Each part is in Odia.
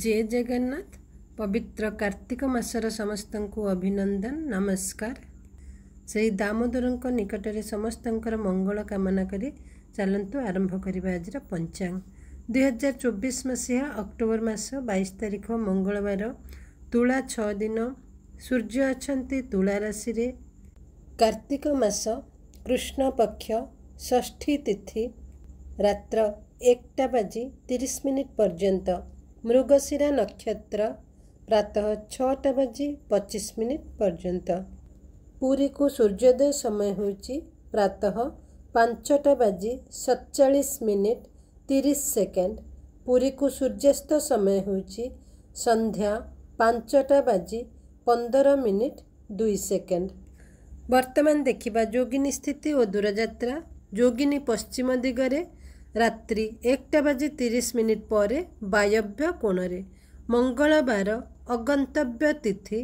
ଜୟ ଜଗନ୍ନାଥ ପବିତ୍ର କାର୍ତ୍ତିକ ମାସର ସମସ୍ତଙ୍କୁ ଅଭିନନ୍ଦନ ନମସ୍କାର ସେହି ଦାମୋଦରଙ୍କ ନିକଟରେ ସମସ୍ତଙ୍କର ମଙ୍ଗଳ କାମନା କରି ଚାଲନ୍ତୁ ଆରମ୍ଭ କରିବା ଆଜିର ପଞ୍ଚାଙ୍ଗ ଦୁଇହଜାର ଚବିଶ ମସିହା ଅକ୍ଟୋବର ମାସ ବାଇଶ ତାରିଖ ମଙ୍ଗଳବାର ତୁଳା ଛଅ ଦିନ ସୂର୍ଯ୍ୟ ଅଛନ୍ତି ତୁଳା ରାଶିରେ କାର୍ତ୍ତିକ ମାସ କୃଷ୍ଣ ପକ୍ଷ ଷଷ୍ଠୀ ତିଥି ରାତ୍ର ଏକଟା ବାଜି ତିରିଶ ମିନିଟ୍ ପର୍ଯ୍ୟନ୍ତ ମୃଗଶିରା ନକ୍ଷତ୍ର ପ୍ରାତଃ ଛଅଟା ବାଜି ପଚିଶ ମିନିଟ୍ ପର୍ଯ୍ୟନ୍ତ ପୁରୀକୁ ସୂର୍ଯ୍ୟୋଦୟ ସମୟ ହେଉଛି ପ୍ରାତଃ ପାଞ୍ଚଟା ବାଜି ସତଚାଳିଶ ମିନିଟ୍ ତିରିଶ ସେକେଣ୍ଡ ପୁରୀକୁ ସୂର୍ଯ୍ୟାସ୍ତ ସମୟ ହେଉଛି ସନ୍ଧ୍ୟା ପାଞ୍ଚଟା ବାଜି ପନ୍ଦର ମିନିଟ୍ ଦୁଇ ସେକେଣ୍ଡ ବର୍ତ୍ତମାନ ଦେଖିବା ଯୋଗିନୀ ସ୍ଥିତି ଓ ଦୂରଯାତ୍ରା ଯୋଗିନୀ ପଶ୍ଚିମ ଦିଗରେ ରାତ୍ରି ଏକଟା ବାଜି ତିରିଶ ମିନିଟ୍ ପରେ ବାୟବ୍ୟ କୋଣରେ ମଙ୍ଗଳବାର ଅଗନ୍ତବ୍ୟ ତିଥି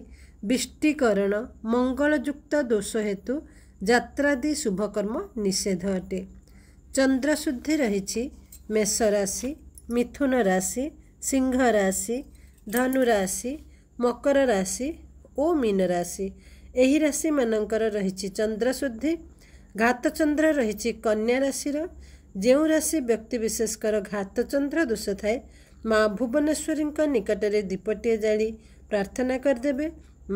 ବିଷ୍ଟିକରଣ ମଙ୍ଗଳଯୁକ୍ତ ଦୋଷ ହେତୁ ଯାତ୍ରାଦି ଶୁଭକର୍ମ ନିଷେଧ ଅଟେ ଚନ୍ଦ୍ରଶୁଦ୍ଧି ରହିଛି ମେଷ ରାଶି ମିଥୁନ ରାଶି ସିଂହ ରାଶି ଧନୁରାଶି ମକର ରାଶି ଓ ମୀନ ରାଶି ଏହି ରାଶିମାନଙ୍କର ରହିଛି ଚନ୍ଦ୍ରଶୁଦ୍ଧି ଘାତଚନ୍ଦ୍ର ରହିଛି କନ୍ୟା ରାଶିର ଯେଉଁ ରାଶି ବ୍ୟକ୍ତିବିଶେଷଙ୍କର ଘାତଚନ୍ଦ୍ର ଦୋଷ ଥାଏ ମା ଭୁବନେଶ୍ୱରୀଙ୍କ ନିକଟରେ ଦୀପଟିଏ ଜାଳି ପ୍ରାର୍ଥନା କରିଦେବେ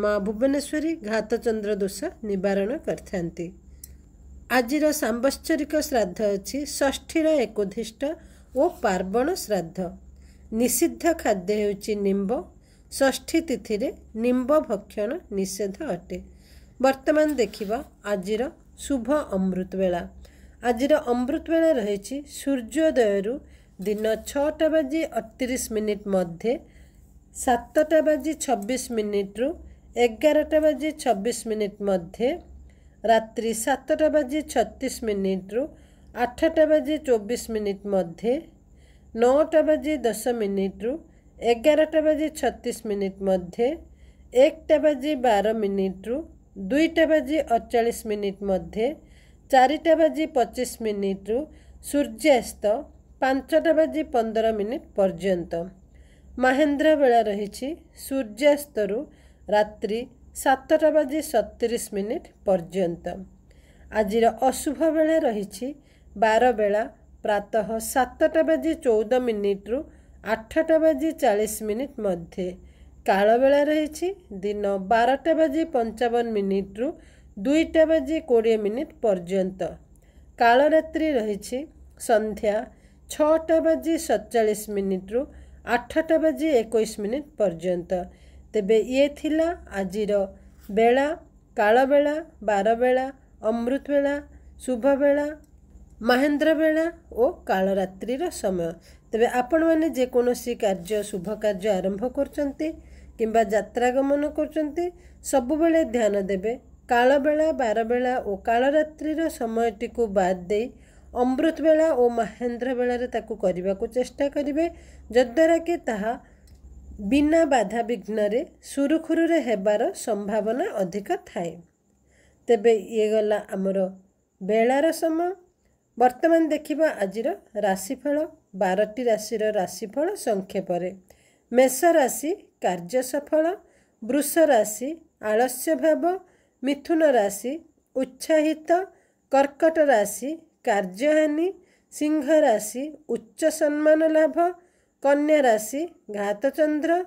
ମା ଭୁବନେଶ୍ୱରୀ ଘାତଚନ୍ଦ୍ର ଦୋଷ ନିବାରଣ କରିଥାନ୍ତି ଆଜିର ସାମ୍ବଶ୍ଚରିକ ଶ୍ରାଦ୍ଧ ଅଛି ଷଷ୍ଠୀର ଏକୋଧିଷ୍ଟ ଓ ପାର୍ବଣ ଶ୍ରାଦ୍ଧ ନିଷିଦ୍ଧ ଖାଦ୍ୟ ହେଉଛି ନିମ୍ବ ଷଷ୍ଠୀ ତିଥିରେ ନିମ୍ବ ଭକ୍ଷଣ ନିଷେଧ ଅଟେ ବର୍ତ୍ତମାନ ଦେଖିବା ଆଜିର ଶୁଭ ଅମୃତ ବେଳା ଆଜିର ଅମୃତ ବେଳା ରହିଛି ସୂର୍ଯ୍ୟୋଦୟରୁ ଦିନ ଛଅଟା ବାଜି ଅଠତିରିଶ ମିନିଟ୍ ମଧ୍ୟେ ସାତଟା ବାଜି ଛବିଶ ମିନିଟ୍ରୁ ଏଗାରଟା ବାଜି ଛବିଶ ମିନିଟ୍ ମଧ୍ୟେ ରାତ୍ରି ସାତଟା ବାଜି ଛତିଶ ମିନିଟ୍ରୁ ଆଠଟା ବାଜି ଚବିଶ ମିନିଟ୍ ମଧ୍ୟେ ନଅଟା ବାଜି ଦଶ ମିନିଟ୍ରୁ ଏଗାରଟା ବାଜି ଛତିଶ ମିନିଟ୍ ମଧ୍ୟେ ଏକଟା ବାଜି ବାର ମିନିଟ୍ରୁ ଦୁଇଟା ବାଜି ଅଡ଼ଚାଳିଶ ମିନିଟ୍ ମଧ୍ୟେ ଚାରିଟା ବାଜି ପଚିଶ ମିନିଟ୍ରୁ ସୂର୍ଯ୍ୟାସ୍ତ ପାଞ୍ଚଟା ବାଜି ପନ୍ଦର ମିନିଟ୍ ପର୍ଯ୍ୟନ୍ତ ମହେନ୍ଦ୍ର ବେଳ ରହିଛି ସୂର୍ଯ୍ୟାସ୍ତରୁ ରାତ୍ରି ସାତଟା ବାଜି ସତିରିଶ ମିନିଟ୍ ପର୍ଯ୍ୟନ୍ତ ଆଜିର ଅଶୁଭ ବେଳା ରହିଛି ବାର ବେଳା ପ୍ରାତଃ ସାତଟା ବାଜି ଚଉଦ ମିନିଟ୍ରୁ ଆଠଟା ବାଜି ଚାଳିଶ ମିନିଟ୍ ମଧ୍ୟ କାଳବେଳା ରହିଛି ଦିନ ବାରଟା ବାଜି ପଞ୍ଚାବନ ମିନିଟ୍ରୁ ଦୁଇଟା ବାଜି କୋଡ଼ିଏ ମିନିଟ୍ ପର୍ଯ୍ୟନ୍ତ କାଳରାତ୍ରି ରହିଛି ସନ୍ଧ୍ୟା ଛଅଟା ବାଜି ସତଚାଳିଶ ମିନିଟ୍ରୁ ଆଠଟା ବାଜି ଏକୋଇଶ ମିନିଟ୍ ପର୍ଯ୍ୟନ୍ତ ତେବେ ଇଏ ଥିଲା ଆଜିର ବେଳା କାଳବେଳା ବାରବେଳା ଅମୃତବେଳା ଶୁଭବେଳା ମହେନ୍ଦ୍ରବେଳା ଓ କାଳରାତ୍ରିର ସମୟ ତେବେ ଆପଣମାନେ ଯେକୌଣସି କାର୍ଯ୍ୟ ଶୁଭ କାର୍ଯ୍ୟ ଆରମ୍ଭ କରୁଛନ୍ତି କିମ୍ବା ଯାତ୍ରାଗମନ କରୁଛନ୍ତି ସବୁବେଳେ ଧ୍ୟାନ ଦେବେ କାଳବେଳା ବାରବେଳା ଓ କାଳରାତ୍ରିର ସମୟଟିକୁ ବାଦ୍ ଦେଇ ଅମୃତବେଳା ଓ ମହେନ୍ଦ୍ର ବେଳାରେ ତାକୁ କରିବାକୁ ଚେଷ୍ଟା କରିବେ ଯଦ୍ୱାରା କି ତାହା ବିନା ବାଧା ବିଘ୍ନରେ ସୁରୁଖୁରୁରେ ହେବାର ସମ୍ଭାବନା ଅଧିକ ଥାଏ ତେବେ ଇଏ ଗଲା ଆମର ବେଳାର ସମୟ ବର୍ତ୍ତମାନ ଦେଖିବା ଆଜିର ରାଶିଫଳ ବାରଟି ରାଶିର ରାଶିଫଳ ସଂକ୍ଷେପରେ ମେଷ ରାଶି କାର୍ଯ୍ୟ ସଫଳ ବୃଷ ରାଶି ଆଳସ୍ୟ ଭାବ ମିଥୁନ ରାଶି ଉତ୍ସାହିତ କର୍କଟ ରାଶି କାର୍ଯ୍ୟହାନୀ ସିଂହ ରାଶି ଉଚ୍ଚ ସମ୍ମାନ ଲାଭ କନ୍ୟା ରାଶି ଘାତଚନ୍ଦ୍ର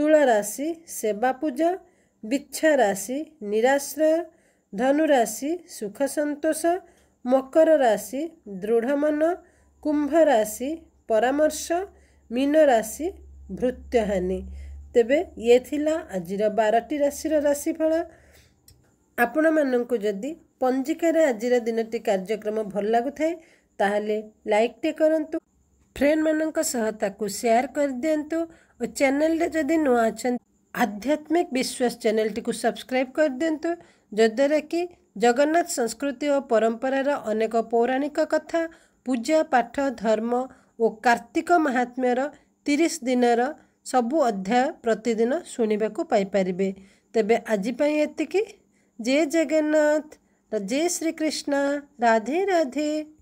ତୁଳା ରାଶି ସେବା ପୂଜା ବିଛା ରାଶି ନିରାଶ୍ରୟ ଧନୁ ରାଶି ସୁଖ ସନ୍ତୋଷ ମକର ରାଶି ଦୃଢ଼ ମନ କୁମ୍ଭ ରାଶି ପରାମର୍ଶ ମୀନ ରାଶି ଭୃତ୍ୟହାନି ତେବେ ଇଏ ଥିଲା ଆଜିର ବାରଟି ରାଶିର ରାଶିଫଳ ଆପଣମାନଙ୍କୁ ଯଦି ପଞ୍ଜିକାରେ ଆଜିର ଦିନଟି କାର୍ଯ୍ୟକ୍ରମ ଭଲ ଲାଗୁଥାଏ ତାହେଲେ ଲାଇକ୍ଟେ କରନ୍ତୁ ଫ୍ରେଣ୍ଡମାନଙ୍କ ସହ ତାକୁ ସେୟାର କରିଦିଅନ୍ତୁ ଓ ଚ୍ୟାନେଲରେ ଯଦି ନୂଆ ଅଛନ୍ତି ଆଧ୍ୟାତ୍ମିକ ବିଶ୍ୱାସ ଚ୍ୟାନେଲଟିକୁ ସବସ୍କ୍ରାଇବ୍ କରିଦିଅନ୍ତୁ ଯଦ୍ୱାରା କି ଜଗନ୍ନାଥ ସଂସ୍କୃତି ଓ ପରମ୍ପରାର ଅନେକ ପୌରାଣିକ କଥା ପୂଜା ପାଠ ଧର୍ମ ଓ କାର୍ତ୍ତିକ ମହାତ୍ମ୍ୟର ତିରିଶ ଦିନର ସବୁ ଅଧ୍ୟାୟ ପ୍ରତିଦିନ ଶୁଣିବାକୁ ପାଇପାରିବେ ତେବେ ଆଜି ପାଇଁ ଏତିକି जय जगन्नाथ जय श्री कृष्णा राधे राधे